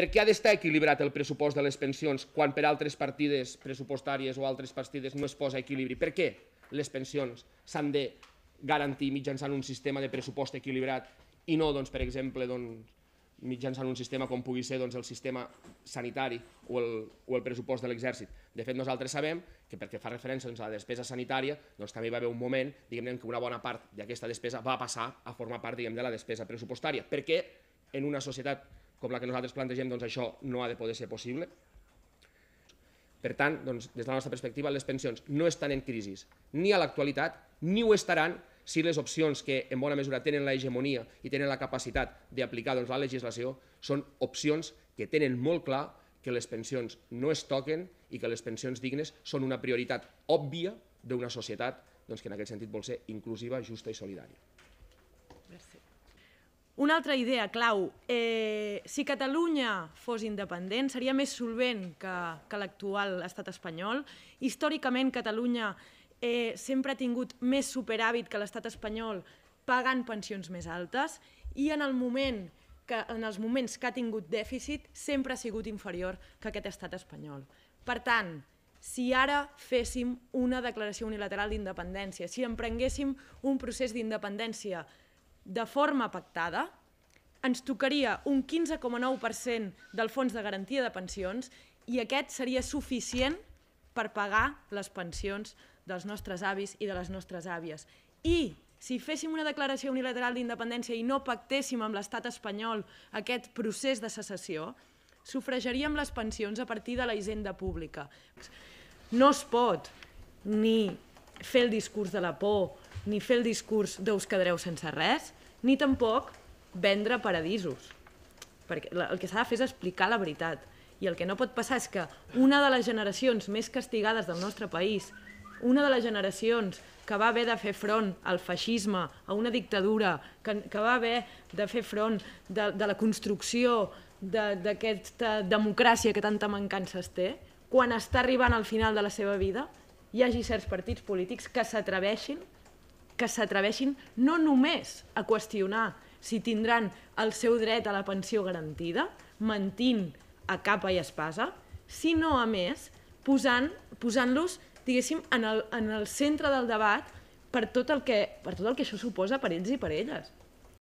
Per què ha d'estar equilibrat el pressupost de les pensions quan per altres partides pressupostàries o altres partides no es posa equilibri? Per què les pensions s'han de garantir mitjançant un sistema de pressupost equilibrat i no, doncs, per exemple, doncs, mitjançant un sistema com pugui ser doncs, el sistema sanitari o el, o el pressupost de l'exèrcit. De fet, nosaltres sabem que perquè fa referència doncs, a la despesa sanitària, doncs, també hi va haver un moment diguem que una bona part d'aquesta despesa va passar a formar part diguem de la despesa pressupostària, perquè en una societat com la que nosaltres plantegem, doncs això no ha de poder ser possible. Per tant, doncs, des de la nostra perspectiva, les pensions no estan en crisi ni a l'actualitat ni ho estaran si les opcions que en bona mesura tenen la hegemonia i tenen la capacitat d'aplicar doncs, la legislació són opcions que tenen molt clar que les pensions no es toquen i que les pensions dignes són una prioritat òbvia d'una societat doncs, que en aquest sentit vol ser inclusiva, justa i solidària. Gràcies. Una altra idea clau, eh, si Catalunya fos independent seria més solvent que, que l'actual estat espanyol. Històricament Catalunya eh, sempre ha tingut més superàvit que l'estat espanyol pagant pensions més altes i en el moment que en els moments que ha tingut dèficit sempre ha sigut inferior que aquest estat espanyol. Per tant, si ara féssim una declaració unilateral d'independència, si emprenguéssim un procés d'independència de forma pactada, ens tocaria un 15,9% del fons de garantia de pensions i aquest seria suficient per pagar les pensions dels nostres avis i de les nostres àvies. I si féssim una declaració unilateral d'independència i no pactéssim amb l'estat espanyol aquest procés de secessió, sofregeríem les pensions a partir de la hisenda pública. No es pot ni fer el discurs de la por, ni fer el discurs d'us quedareu sense res, ni tampoc vendre paradisos. Perquè el que s'ha de fer és explicar la veritat. I el que no pot passar és que una de les generacions més castigades del nostre país, una de les generacions que va haver de fer front al feixisme, a una dictadura, que, que va haver de fer front de, de la construcció d'aquesta de, democràcia que tanta es té, quan està arribant al final de la seva vida, hi hagi certs partits polítics que s'atreveixin que s'atreveixin no només a qüestionar si tindran el seu dret a la pensió garantida, mentint a capa i espasa, sinó, a més, posant-los, posant, diguéssim, en el, en el centre del debat per tot, el que, per tot el que això suposa per ells i per elles.